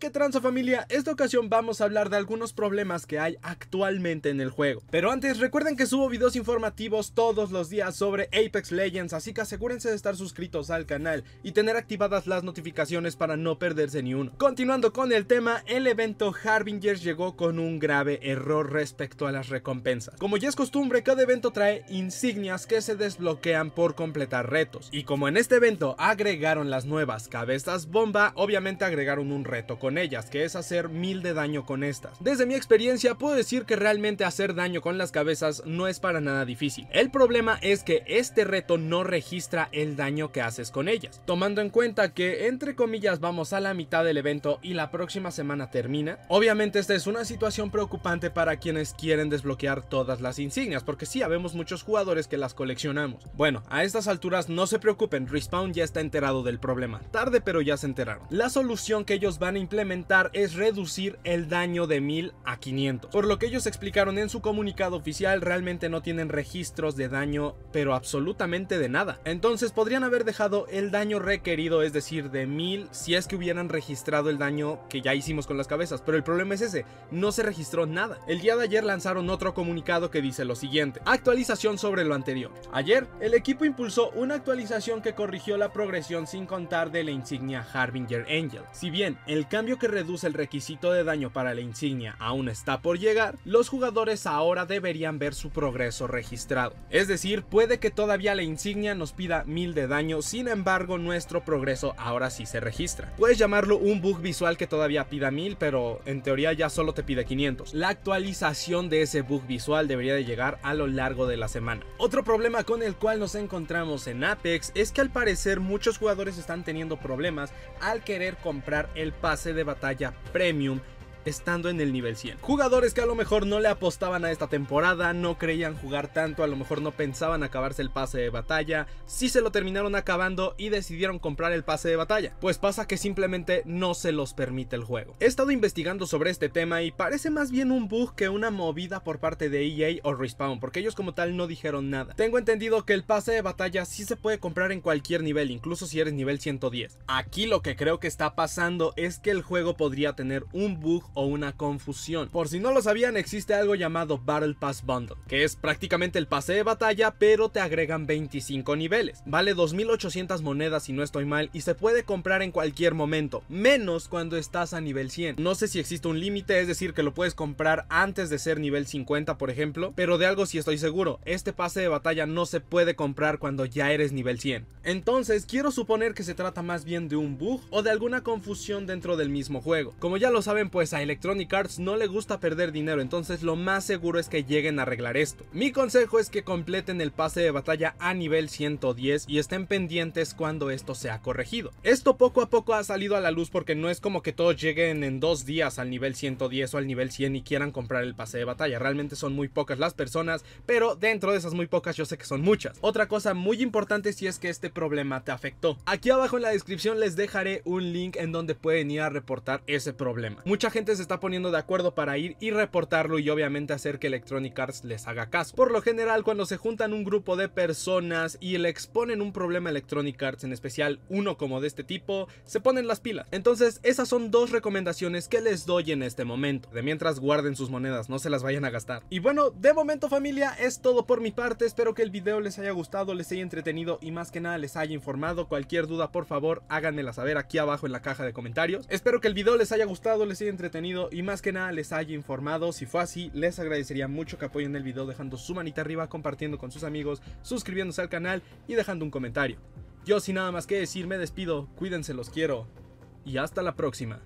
qué tranza familia, esta ocasión vamos a hablar de algunos problemas que hay actualmente en el juego. Pero antes recuerden que subo videos informativos todos los días sobre Apex Legends, así que asegúrense de estar suscritos al canal y tener activadas las notificaciones para no perderse ni uno. Continuando con el tema, el evento harbinger llegó con un grave error respecto a las recompensas. Como ya es costumbre, cada evento trae insignias que se desbloquean por completar retos. Y como en este evento agregaron las nuevas cabezas bomba, obviamente agregaron un reto con ellas, que es hacer mil de daño con estas. Desde mi experiencia puedo decir que realmente hacer daño con las cabezas no es para nada difícil. El problema es que este reto no registra el daño que haces con ellas, tomando en cuenta que entre comillas vamos a la mitad del evento y la próxima semana termina. Obviamente esta es una situación preocupante para quienes quieren desbloquear todas las insignias, porque si habemos muchos jugadores que las coleccionamos. Bueno, a estas alturas no se preocupen, Respawn ya está enterado del problema, tarde pero ya se enteraron. La solución que ellos van a implementar es reducir el daño de 1000 a 500. Por lo que ellos explicaron en su comunicado oficial, realmente no tienen registros de daño, pero absolutamente de nada. Entonces podrían haber dejado el daño requerido, es decir, de 1000, si es que hubieran registrado el daño que ya hicimos con las cabezas. Pero el problema es ese, no se registró nada. El día de ayer lanzaron otro comunicado que dice lo siguiente. Actualización sobre lo anterior. Ayer, el equipo impulsó una actualización que corrigió la progresión sin contar de la insignia Harbinger Angel. Si bien el cambio que reduce el requisito de daño para la insignia aún está por llegar, los jugadores ahora deberían ver su progreso registrado. Es decir, puede que todavía la insignia nos pida 1000 de daño, sin embargo nuestro progreso ahora sí se registra. Puedes llamarlo un bug visual que todavía pida 1000, pero en teoría ya solo te pide 500. La actualización de ese bug visual debería de llegar a lo largo de la semana. Otro problema con el cual nos encontramos en Apex es que al parecer muchos jugadores están teniendo problemas al querer comprar el pase de batalla premium estando en el nivel 100. Jugadores que a lo mejor no le apostaban a esta temporada, no creían jugar tanto, a lo mejor no pensaban acabarse el pase de batalla, Si se lo terminaron acabando y decidieron comprar el pase de batalla. Pues pasa que simplemente no se los permite el juego. He estado investigando sobre este tema y parece más bien un bug que una movida por parte de EA o Respawn, porque ellos como tal no dijeron nada. Tengo entendido que el pase de batalla sí se puede comprar en cualquier nivel, incluso si eres nivel 110. Aquí lo que creo que está pasando es que el juego podría tener un bug o una confusión. Por si no lo sabían, existe algo llamado Battle Pass Bundle, que es prácticamente el pase de batalla, pero te agregan 25 niveles. Vale 2.800 monedas si no estoy mal y se puede comprar en cualquier momento, menos cuando estás a nivel 100. No sé si existe un límite, es decir, que lo puedes comprar antes de ser nivel 50, por ejemplo, pero de algo sí estoy seguro, este pase de batalla no se puede comprar cuando ya eres nivel 100. Entonces, quiero suponer que se trata más bien de un bug o de alguna confusión dentro del mismo juego. Como ya lo saben, pues Electronic Arts no le gusta perder dinero, entonces lo más seguro es que lleguen a arreglar esto. Mi consejo es que completen el pase de batalla a nivel 110 y estén pendientes cuando esto sea corregido. Esto poco a poco ha salido a la luz porque no es como que todos lleguen en dos días al nivel 110 o al nivel 100 y quieran comprar el pase de batalla, realmente son muy pocas las personas, pero dentro de esas muy pocas yo sé que son muchas. Otra cosa muy importante si es que este problema te afectó. Aquí abajo en la descripción les dejaré un link en donde pueden ir a reportar ese problema. Mucha gente se está poniendo de acuerdo para ir y reportarlo y obviamente hacer que Electronic Arts les haga caso. Por lo general, cuando se juntan un grupo de personas y le exponen un problema a Electronic Arts, en especial uno como de este tipo, se ponen las pilas. Entonces, esas son dos recomendaciones que les doy en este momento. De mientras guarden sus monedas, no se las vayan a gastar. Y bueno, de momento familia, es todo por mi parte. Espero que el video les haya gustado, les haya entretenido y más que nada les haya informado. Cualquier duda, por favor, háganmela saber aquí abajo en la caja de comentarios. Espero que el video les haya gustado, les haya entretenido y más que nada les haya informado. Si fue así, les agradecería mucho que apoyen el video dejando su manita arriba, compartiendo con sus amigos, suscribiéndose al canal y dejando un comentario. Yo sin nada más que decir me despido, cuídense, los quiero y hasta la próxima.